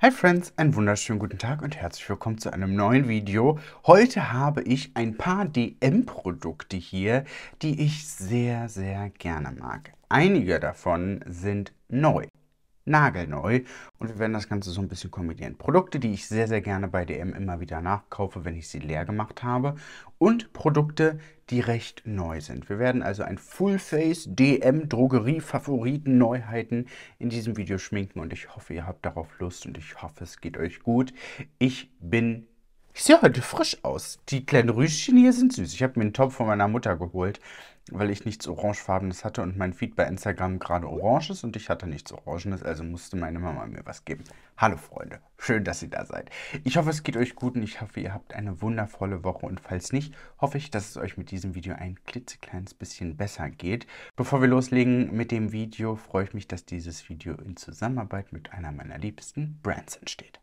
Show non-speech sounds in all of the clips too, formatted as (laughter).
Hi Friends, einen wunderschönen guten Tag und herzlich willkommen zu einem neuen Video. Heute habe ich ein paar DM-Produkte hier, die ich sehr, sehr gerne mag. Einige davon sind neu, nagelneu und wir werden das Ganze so ein bisschen kombinieren. Produkte, die ich sehr, sehr gerne bei DM immer wieder nachkaufe, wenn ich sie leer gemacht habe und Produkte, die recht neu sind. Wir werden also ein Full-Face DM Drogerie Favoriten Neuheiten in diesem Video schminken und ich hoffe, ihr habt darauf Lust und ich hoffe, es geht euch gut. Ich bin ich sehe heute frisch aus. Die kleinen Rüschen hier sind süß. Ich habe mir einen Topf von meiner Mutter geholt, weil ich nichts Orangefarbenes hatte und mein Feed bei Instagram gerade orange ist und ich hatte nichts Orangenes, also musste meine Mama mir was geben. Hallo Freunde, schön, dass ihr da seid. Ich hoffe, es geht euch gut und ich hoffe, ihr habt eine wundervolle Woche und falls nicht, hoffe ich, dass es euch mit diesem Video ein klitzekleines bisschen besser geht. Bevor wir loslegen mit dem Video, freue ich mich, dass dieses Video in Zusammenarbeit mit einer meiner liebsten Brands entsteht.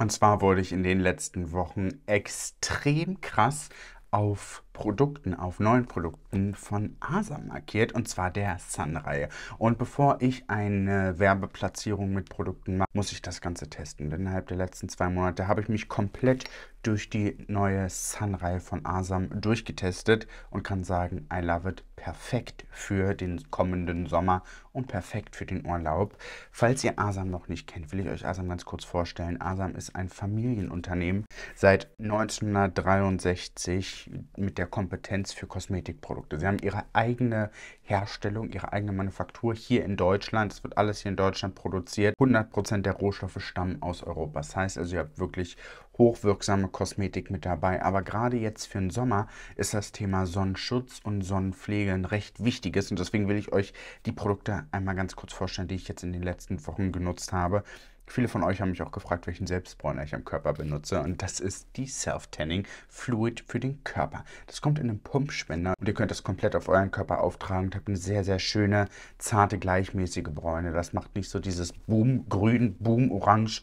Und zwar wurde ich in den letzten Wochen extrem krass auf Produkten, auf neuen Produkten von ASA markiert und zwar der Sun-Reihe. Und bevor ich eine Werbeplatzierung mit Produkten mache, muss ich das Ganze testen. Denn innerhalb der letzten zwei Monate habe ich mich komplett durch die neue Sun-Reihe von Asam durchgetestet und kann sagen, I love it. Perfekt für den kommenden Sommer und perfekt für den Urlaub. Falls ihr Asam noch nicht kennt, will ich euch Asam ganz kurz vorstellen. Asam ist ein Familienunternehmen seit 1963 mit der Kompetenz für Kosmetikprodukte. Sie haben ihre eigene Herstellung, ihre eigene Manufaktur hier in Deutschland. Es wird alles hier in Deutschland produziert. 100% der Rohstoffe stammen aus Europa. Das heißt also, ihr habt wirklich hochwirksame Kosmetik mit dabei. Aber gerade jetzt für den Sommer ist das Thema Sonnenschutz und Sonnenpflege ein recht wichtiges. Und deswegen will ich euch die Produkte einmal ganz kurz vorstellen, die ich jetzt in den letzten Wochen genutzt habe, Viele von euch haben mich auch gefragt, welchen Selbstbräuner ich am Körper benutze. Und das ist die Self-Tanning Fluid für den Körper. Das kommt in einem Pumpspender und ihr könnt das komplett auf euren Körper auftragen und habt eine sehr, sehr schöne, zarte, gleichmäßige Bräune. Das macht nicht so dieses Boom-Grün, Boom-Orange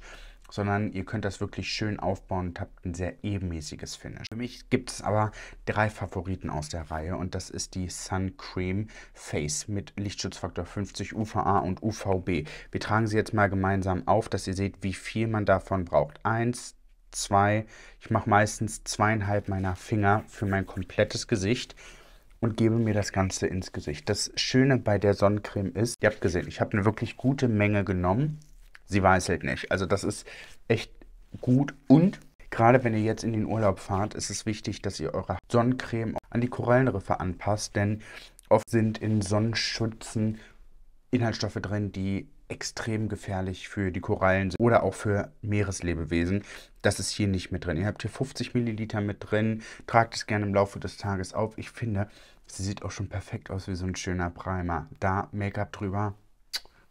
sondern ihr könnt das wirklich schön aufbauen und habt ein sehr ebenmäßiges Finish. Für mich gibt es aber drei Favoriten aus der Reihe und das ist die Sun Cream Face mit Lichtschutzfaktor 50 UVA und UVB. Wir tragen sie jetzt mal gemeinsam auf, dass ihr seht, wie viel man davon braucht. Eins, zwei, ich mache meistens zweieinhalb meiner Finger für mein komplettes Gesicht und gebe mir das Ganze ins Gesicht. Das Schöne bei der Sonnencreme ist, ihr habt gesehen, ich habe eine wirklich gute Menge genommen sie weiß halt nicht. Also das ist echt gut und gerade wenn ihr jetzt in den Urlaub fahrt, ist es wichtig, dass ihr eure Sonnencreme an die Korallenriffe anpasst, denn oft sind in Sonnenschützen Inhaltsstoffe drin, die extrem gefährlich für die Korallen sind oder auch für Meereslebewesen. Das ist hier nicht mit drin. Ihr habt hier 50 Milliliter mit drin. Tragt es gerne im Laufe des Tages auf. Ich finde, sie sieht auch schon perfekt aus wie so ein schöner Primer. Da Make-up drüber,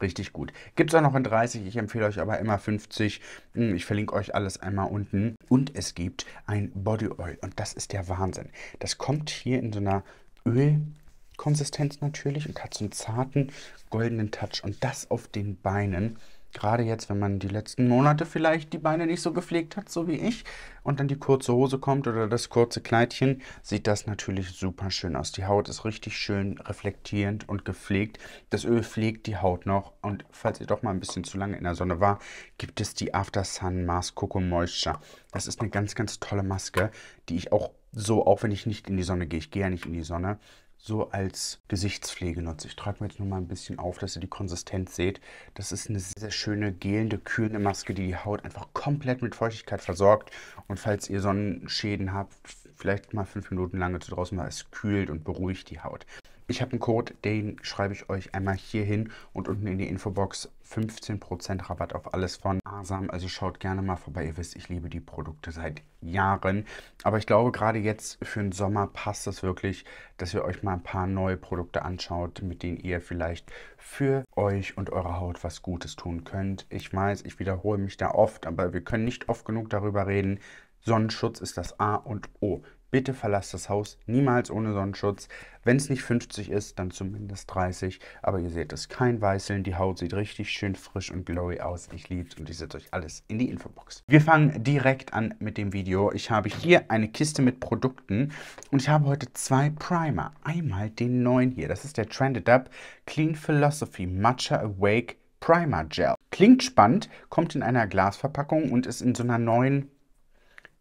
richtig gut. Gibt es auch noch in 30, ich empfehle euch aber immer 50. Hm, ich verlinke euch alles einmal unten. Und es gibt ein Body Oil und das ist der Wahnsinn. Das kommt hier in so einer Ölkonsistenz natürlich und hat so einen zarten goldenen Touch und das auf den Beinen gerade jetzt, wenn man die letzten Monate vielleicht die Beine nicht so gepflegt hat, so wie ich, und dann die kurze Hose kommt oder das kurze Kleidchen, sieht das natürlich super schön aus. Die Haut ist richtig schön reflektierend und gepflegt. Das Öl pflegt die Haut noch. Und falls ihr doch mal ein bisschen zu lange in der Sonne war, gibt es die After Sun Mask Coco Moisture. Das ist eine ganz, ganz tolle Maske, die ich auch so, auch wenn ich nicht in die Sonne gehe, ich gehe ja nicht in die Sonne, so als Gesichtspflege nutze. Ich trage mir jetzt nur mal ein bisschen auf, dass ihr die Konsistenz seht. Das ist eine sehr, sehr schöne, gelende, kühlende Maske, die die Haut einfach komplett mit Feuchtigkeit versorgt. Und falls ihr Sonnenschäden habt, vielleicht mal fünf Minuten lange zu draußen, weil es kühlt und beruhigt die Haut. Ich habe einen Code, den schreibe ich euch einmal hier hin und unten in die Infobox. 15% Rabatt auf alles von sparsam. Also schaut gerne mal vorbei. Ihr wisst, ich liebe die Produkte seit Jahren. Aber ich glaube, gerade jetzt für den Sommer passt es wirklich, dass ihr euch mal ein paar neue Produkte anschaut, mit denen ihr vielleicht für euch und eure Haut was Gutes tun könnt. Ich weiß, ich wiederhole mich da oft, aber wir können nicht oft genug darüber reden. Sonnenschutz ist das A und O. Bitte verlasst das Haus niemals ohne Sonnenschutz. Wenn es nicht 50 ist, dann zumindest 30. Aber ihr seht es, kein Weißeln. Die Haut sieht richtig schön frisch und glowy aus. Ich lieb's und ich setze euch alles in die Infobox. Wir fangen direkt an mit dem Video. Ich habe hier eine Kiste mit Produkten und ich habe heute zwei Primer. Einmal den neuen hier. Das ist der Trended Up Clean Philosophy Matcha Awake Primer Gel. Klingt spannend, kommt in einer Glasverpackung und ist in so einer neuen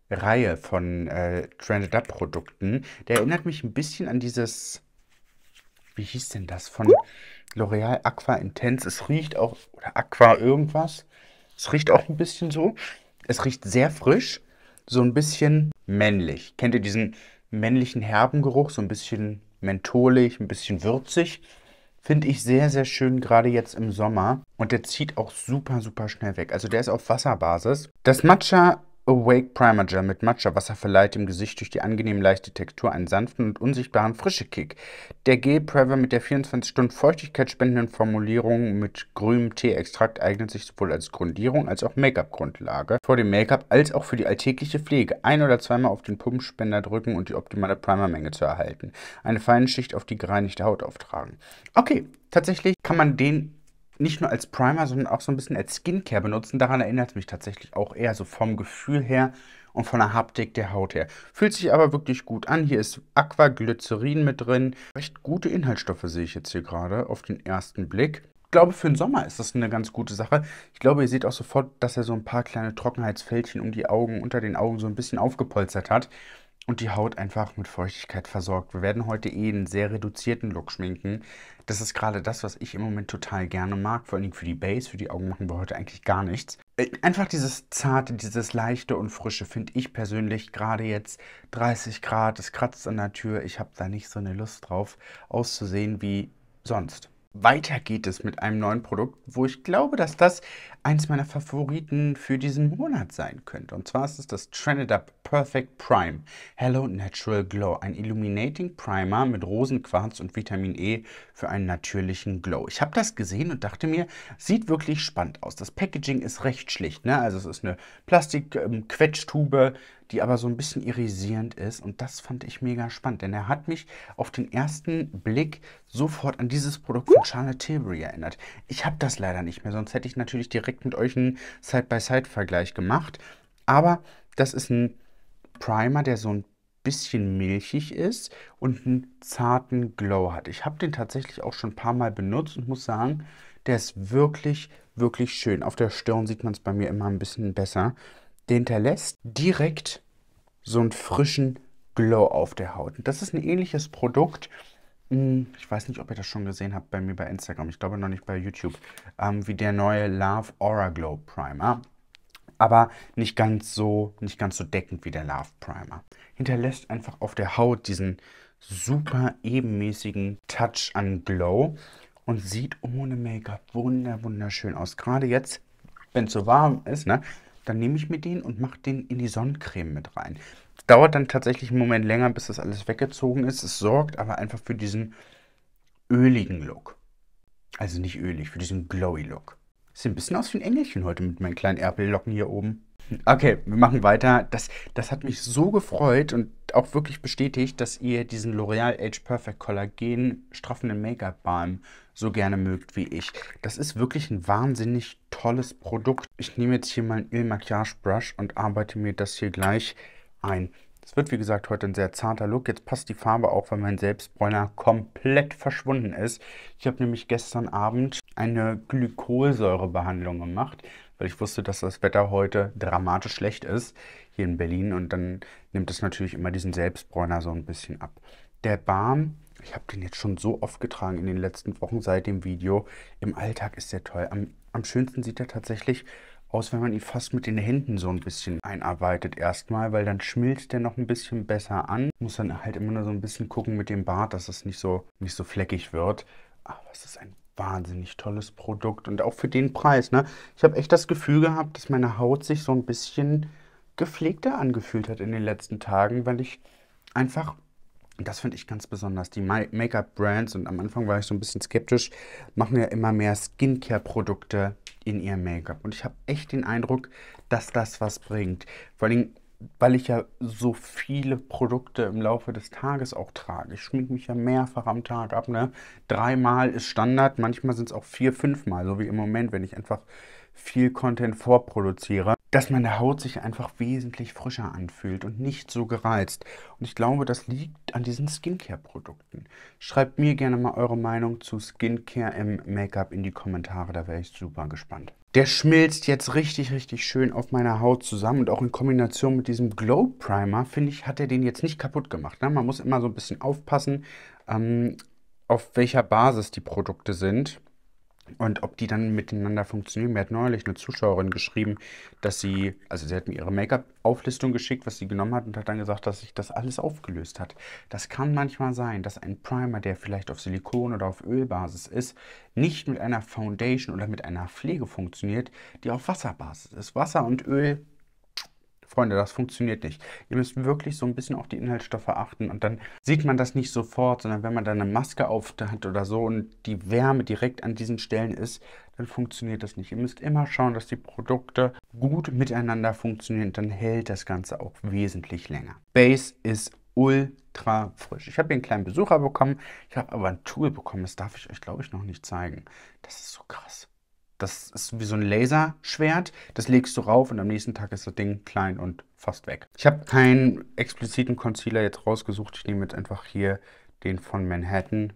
Reihe von äh, Trended Up Produkten. Der erinnert mich ein bisschen an dieses, wie hieß denn das, von L'Oreal Aqua Intense. Es riecht auch, oder Aqua irgendwas. Es riecht auch ein bisschen so. Es riecht sehr frisch, so ein bisschen männlich. Kennt ihr diesen männlichen herben Geruch? So ein bisschen mentholig, ein bisschen würzig. Finde ich sehr, sehr schön, gerade jetzt im Sommer. Und der zieht auch super, super schnell weg. Also der ist auf Wasserbasis. Das Matcha Awake Primer Gel mit Matcha-Wasser verleiht dem Gesicht durch die angenehm leichte Textur einen sanften und unsichtbaren frische Kick. Der Gel Prever mit der 24-Stunden-Feuchtigkeit spendenden Formulierung mit grünem Teeextrakt eignet sich sowohl als Grundierung als auch Make-up-Grundlage vor dem Make-up als auch für die alltägliche Pflege. Ein- oder zweimal auf den Pumpspender drücken und die optimale Primermenge zu erhalten. Eine feine Schicht auf die gereinigte Haut auftragen. Okay, tatsächlich kann man den nicht nur als Primer, sondern auch so ein bisschen als Skincare benutzen. Daran erinnert es mich tatsächlich auch eher so vom Gefühl her und von der Haptik der Haut her. Fühlt sich aber wirklich gut an. Hier ist Aquaglycerin mit drin. Recht gute Inhaltsstoffe sehe ich jetzt hier gerade auf den ersten Blick. Ich glaube, für den Sommer ist das eine ganz gute Sache. Ich glaube, ihr seht auch sofort, dass er so ein paar kleine Trockenheitsfältchen um die Augen, unter den Augen so ein bisschen aufgepolstert hat und die Haut einfach mit Feuchtigkeit versorgt. Wir werden heute eh einen sehr reduzierten Look schminken. Das ist gerade das, was ich im Moment total gerne mag. Vor allen Dingen für die Base, für die Augen machen wir heute eigentlich gar nichts. Äh, einfach dieses Zarte, dieses Leichte und Frische finde ich persönlich gerade jetzt 30 Grad, es kratzt an der Tür. Ich habe da nicht so eine Lust drauf, auszusehen wie sonst. Weiter geht es mit einem neuen Produkt, wo ich glaube, dass das eins meiner Favoriten für diesen Monat sein könnte. Und zwar ist es das Trended Up Perfect Prime Hello Natural Glow, ein Illuminating Primer mit Rosenquarz und Vitamin E für einen natürlichen Glow. Ich habe das gesehen und dachte mir, sieht wirklich spannend aus. Das Packaging ist recht schlicht, ne? also es ist eine Plastikquetschtube, ähm, quetschtube die aber so ein bisschen irisierend ist und das fand ich mega spannend, denn er hat mich auf den ersten Blick sofort an dieses Produkt von Charlotte Tilbury erinnert. Ich habe das leider nicht mehr, sonst hätte ich natürlich direkt direkt mit euch einen Side-by-Side-Vergleich gemacht. Aber das ist ein Primer, der so ein bisschen milchig ist und einen zarten Glow hat. Ich habe den tatsächlich auch schon ein paar Mal benutzt und muss sagen, der ist wirklich, wirklich schön. Auf der Stirn sieht man es bei mir immer ein bisschen besser. Der hinterlässt direkt so einen frischen Glow auf der Haut. Und das ist ein ähnliches Produkt, Mhm. Ich weiß nicht, ob ihr das schon gesehen habt bei mir bei Instagram. Ich glaube noch nicht bei YouTube. Ähm, wie der neue Love Aura Glow Primer. Aber nicht ganz so, nicht ganz so deckend wie der Love Primer. Hinterlässt einfach auf der Haut diesen super ebenmäßigen Touch an Glow und sieht ohne Make-up wunder, wunderschön aus. Gerade jetzt, wenn es so warm ist, ne, dann nehme ich mir den und mache den in die Sonnencreme mit rein dauert dann tatsächlich einen Moment länger, bis das alles weggezogen ist. Es sorgt aber einfach für diesen öligen Look. Also nicht ölig, für diesen glowy Look. Sieht ein bisschen aus wie ein Engelchen heute mit meinen kleinen Erpellocken hier oben. Okay, wir machen weiter. Das, das hat mich so gefreut und auch wirklich bestätigt, dass ihr diesen L'Oreal Age Perfect Kollagen straffenden Make-up-Balm so gerne mögt wie ich. Das ist wirklich ein wahnsinnig tolles Produkt. Ich nehme jetzt hier meinen Il Maquillage Brush und arbeite mir das hier gleich ein. Das wird wie gesagt heute ein sehr zarter Look. Jetzt passt die Farbe auch, weil mein Selbstbräuner komplett verschwunden ist. Ich habe nämlich gestern Abend eine Glykolsäurebehandlung gemacht, weil ich wusste, dass das Wetter heute dramatisch schlecht ist hier in Berlin und dann nimmt es natürlich immer diesen Selbstbräuner so ein bisschen ab. Der Balm, ich habe den jetzt schon so oft getragen in den letzten Wochen seit dem Video. Im Alltag ist der toll. Am, am schönsten sieht er tatsächlich aus, wenn man ihn fast mit den Händen so ein bisschen einarbeitet erstmal, weil dann schmilzt der noch ein bisschen besser an. Muss dann halt immer nur so ein bisschen gucken mit dem Bart, dass es nicht so, nicht so fleckig wird. Aber es ist ein wahnsinnig tolles Produkt und auch für den Preis. Ne? Ich habe echt das Gefühl gehabt, dass meine Haut sich so ein bisschen gepflegter angefühlt hat in den letzten Tagen, weil ich einfach und das finde ich ganz besonders. Die Make-up-Brands, und am Anfang war ich so ein bisschen skeptisch, machen ja immer mehr Skincare-Produkte in ihr Make-up. Und ich habe echt den Eindruck, dass das was bringt. Vor allem, weil ich ja so viele Produkte im Laufe des Tages auch trage. Ich schmink mich ja mehrfach am Tag ab. Ne? Dreimal ist Standard, manchmal sind es auch vier, fünfmal, so wie im Moment, wenn ich einfach viel Content vorproduziere dass meine Haut sich einfach wesentlich frischer anfühlt und nicht so gereizt. Und ich glaube, das liegt an diesen Skincare-Produkten. Schreibt mir gerne mal eure Meinung zu Skincare im Make-up in die Kommentare, da wäre ich super gespannt. Der schmilzt jetzt richtig, richtig schön auf meiner Haut zusammen und auch in Kombination mit diesem Glow Primer, finde ich, hat er den jetzt nicht kaputt gemacht. Ne? Man muss immer so ein bisschen aufpassen, ähm, auf welcher Basis die Produkte sind. Und ob die dann miteinander funktionieren. Mir hat neulich eine Zuschauerin geschrieben, dass sie, also sie hat mir ihre Make-up-Auflistung geschickt, was sie genommen hat, und hat dann gesagt, dass sich das alles aufgelöst hat. Das kann manchmal sein, dass ein Primer, der vielleicht auf Silikon oder auf Ölbasis ist, nicht mit einer Foundation oder mit einer Pflege funktioniert, die auf Wasserbasis ist. Wasser und Öl Freunde, das funktioniert nicht. Ihr müsst wirklich so ein bisschen auf die Inhaltsstoffe achten und dann sieht man das nicht sofort, sondern wenn man dann eine Maske auf hat oder so und die Wärme direkt an diesen Stellen ist, dann funktioniert das nicht. Ihr müsst immer schauen, dass die Produkte gut miteinander funktionieren, dann hält das Ganze auch wesentlich länger. Base ist ultra frisch. Ich habe hier einen kleinen Besucher bekommen, ich habe aber ein Tool bekommen, das darf ich euch, glaube ich, noch nicht zeigen. Das ist so krass. Das ist wie so ein Laserschwert. Das legst du rauf und am nächsten Tag ist das Ding klein und fast weg. Ich habe keinen expliziten Concealer jetzt rausgesucht. Ich nehme jetzt einfach hier den von Manhattan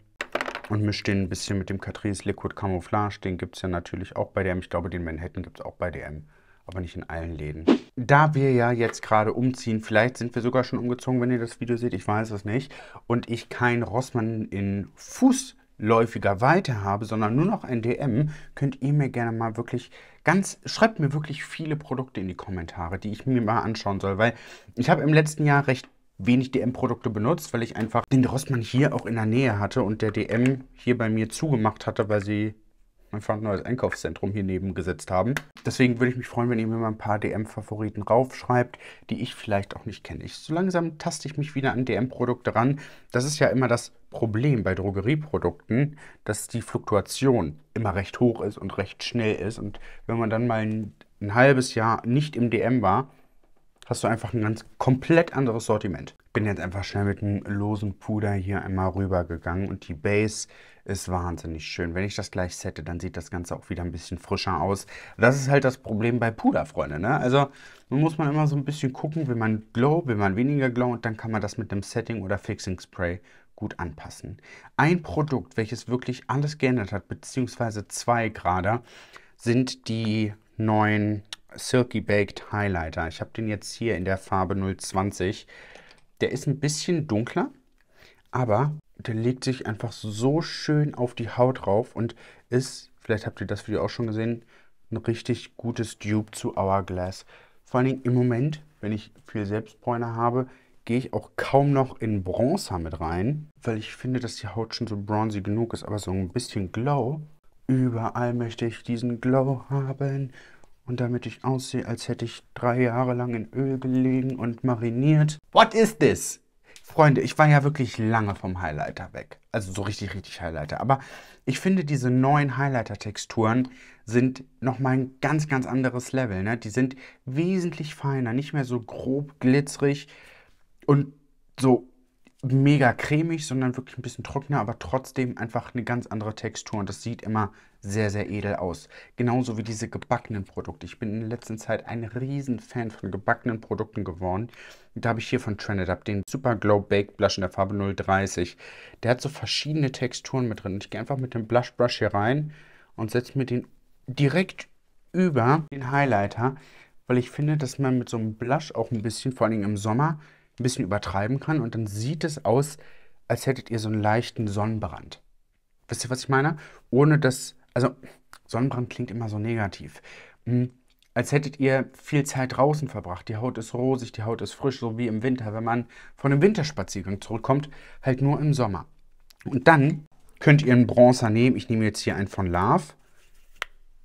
und mische den ein bisschen mit dem Catrice Liquid Camouflage. Den gibt es ja natürlich auch bei DM. Ich glaube, den Manhattan gibt es auch bei DM, aber nicht in allen Läden. Da wir ja jetzt gerade umziehen, vielleicht sind wir sogar schon umgezogen, wenn ihr das Video seht, ich weiß es nicht, und ich kein Rossmann in Fuß läufiger weiter habe, sondern nur noch ein DM, könnt ihr mir gerne mal wirklich ganz, schreibt mir wirklich viele Produkte in die Kommentare, die ich mir mal anschauen soll, weil ich habe im letzten Jahr recht wenig DM-Produkte benutzt, weil ich einfach den Rossmann hier auch in der Nähe hatte und der DM hier bei mir zugemacht hatte, weil sie einfach ein neues Einkaufszentrum hier neben gesetzt haben. Deswegen würde ich mich freuen, wenn ihr mir mal ein paar DM-Favoriten raufschreibt, die ich vielleicht auch nicht kenne. Ich, so langsam taste ich mich wieder an DM-Produkte ran. Das ist ja immer das Problem bei Drogerieprodukten, dass die Fluktuation immer recht hoch ist und recht schnell ist. Und wenn man dann mal ein, ein halbes Jahr nicht im DM war, hast du einfach ein ganz komplett anderes Sortiment bin jetzt einfach schnell mit einem losen Puder hier einmal rübergegangen und die Base ist wahnsinnig schön. Wenn ich das gleich sette, dann sieht das Ganze auch wieder ein bisschen frischer aus. Das ist halt das Problem bei Puder, Freunde. Ne? Also man muss man immer so ein bisschen gucken, will man Glow, will man weniger Glow und dann kann man das mit dem Setting oder Fixing Spray gut anpassen. Ein Produkt, welches wirklich alles geändert hat, beziehungsweise zwei gerade, sind die neuen Silky Baked Highlighter. Ich habe den jetzt hier in der Farbe 020. Der ist ein bisschen dunkler, aber der legt sich einfach so schön auf die Haut drauf und ist, vielleicht habt ihr das Video auch schon gesehen, ein richtig gutes Dupe zu Hourglass. Vor allen Dingen im Moment, wenn ich viel Selbstbräuner habe, gehe ich auch kaum noch in Bronzer mit rein, weil ich finde, dass die Haut schon so bronzy genug ist, aber so ein bisschen Glow. Überall möchte ich diesen Glow haben und damit ich aussehe, als hätte ich drei Jahre lang in Öl gelegen und mariniert. What is this? Freunde, ich war ja wirklich lange vom Highlighter weg. Also so richtig, richtig Highlighter. Aber ich finde, diese neuen Highlighter-Texturen sind nochmal ein ganz, ganz anderes Level. Ne? Die sind wesentlich feiner, nicht mehr so grob glitzerig und so mega cremig, sondern wirklich ein bisschen trockener, aber trotzdem einfach eine ganz andere Textur. Und das sieht immer sehr, sehr edel aus. Genauso wie diese gebackenen Produkte. Ich bin in letzter Zeit ein riesen Fan von gebackenen Produkten geworden. da habe ich hier von Trended Up den Super Glow Baked Blush in der Farbe 030. Der hat so verschiedene Texturen mit drin. Und ich gehe einfach mit dem Blush Brush hier rein und setze mir den direkt über den Highlighter, weil ich finde, dass man mit so einem Blush auch ein bisschen, vor allem im Sommer, ein bisschen übertreiben kann und dann sieht es aus, als hättet ihr so einen leichten Sonnenbrand. Wisst ihr, was ich meine? Ohne dass, also Sonnenbrand klingt immer so negativ. Hm, als hättet ihr viel Zeit draußen verbracht. Die Haut ist rosig, die Haut ist frisch, so wie im Winter, wenn man von einem Winterspaziergang zurückkommt, halt nur im Sommer. Und dann könnt ihr einen Bronzer nehmen. Ich nehme jetzt hier einen von Love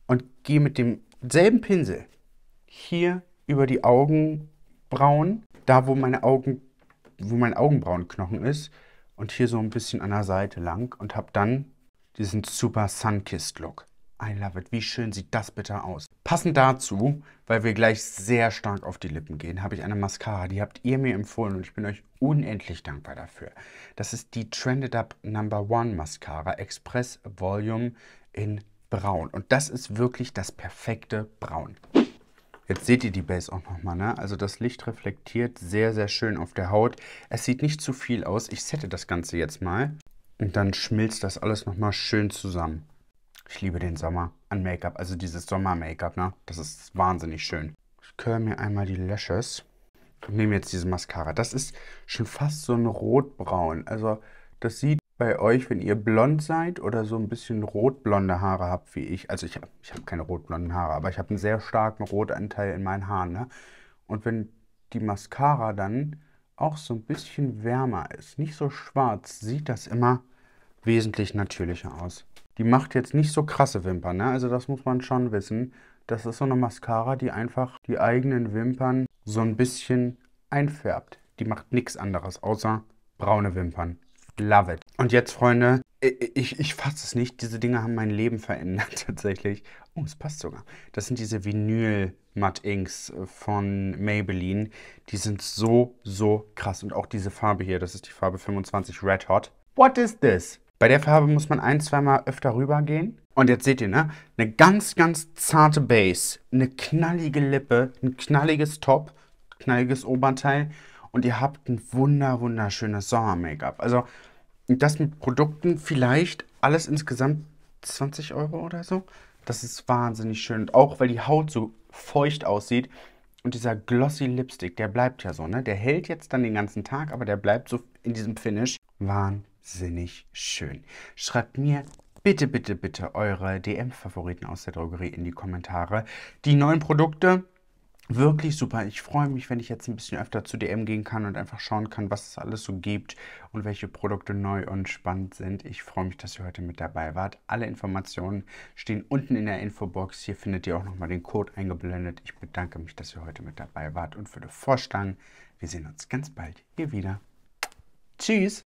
und gehe mit demselben Pinsel hier über die Augen Augenbrauen, da wo meine Augen, wo mein Augenbrauenknochen ist und hier so ein bisschen an der Seite lang und habe dann diesen super Sunkissed Look. I love it. Wie schön sieht das bitte aus. Passend dazu, weil wir gleich sehr stark auf die Lippen gehen, habe ich eine Mascara. Die habt ihr mir empfohlen und ich bin euch unendlich dankbar dafür. Das ist die Trended Up Number One Mascara Express Volume in Braun. Und das ist wirklich das perfekte Braun. Jetzt seht ihr die Base auch nochmal, ne? Also das Licht reflektiert sehr, sehr schön auf der Haut. Es sieht nicht zu viel aus. Ich sette das Ganze jetzt mal. Und dann schmilzt das alles nochmal schön zusammen. Ich liebe den Sommer an Make-up. Also dieses Sommer-Make-up, ne? Das ist wahnsinnig schön. Ich curl mir einmal die Lashes. Und nehme jetzt diese Mascara. Das ist schon fast so ein Rotbraun. Also das sieht bei euch, wenn ihr blond seid oder so ein bisschen rotblonde Haare habt wie ich, also ich habe ich hab keine rotblonden Haare, aber ich habe einen sehr starken Rotanteil in meinen Haaren, ne? Und wenn die Mascara dann auch so ein bisschen wärmer ist, nicht so schwarz, sieht das immer wesentlich natürlicher aus. Die macht jetzt nicht so krasse Wimpern, ne? Also das muss man schon wissen. Das ist so eine Mascara, die einfach die eigenen Wimpern so ein bisschen einfärbt. Die macht nichts anderes, außer braune Wimpern. Love it. Und jetzt, Freunde, ich, ich fasse es nicht. Diese Dinge haben mein Leben verändert (laughs) tatsächlich. Oh, es passt sogar. Das sind diese Vinyl Matte Inks von Maybelline. Die sind so, so krass. Und auch diese Farbe hier, das ist die Farbe 25 Red Hot. What is this? Bei der Farbe muss man ein, zweimal öfter rübergehen. Und jetzt seht ihr, ne? Eine ganz, ganz zarte Base, eine knallige Lippe, ein knalliges Top, knalliges Oberteil und ihr habt ein wunder, wunderschönes Sommer-Make-up. Also das mit Produkten vielleicht alles insgesamt 20 Euro oder so. Das ist wahnsinnig schön. Und auch weil die Haut so feucht aussieht. Und dieser Glossy Lipstick, der bleibt ja so, ne? Der hält jetzt dann den ganzen Tag, aber der bleibt so in diesem Finish. Wahnsinnig schön. Schreibt mir bitte, bitte, bitte eure DM-Favoriten aus der Drogerie in die Kommentare. Die neuen Produkte, wirklich super. Ich freue mich, wenn ich jetzt ein bisschen öfter zu DM gehen kann und einfach schauen kann, was es alles so gibt und welche Produkte neu und spannend sind. Ich freue mich, dass ihr heute mit dabei wart. Alle Informationen stehen unten in der Infobox. Hier findet ihr auch nochmal den Code eingeblendet. Ich bedanke mich, dass ihr heute mit dabei wart und würde vorschlagen, wir sehen uns ganz bald hier wieder. Tschüss!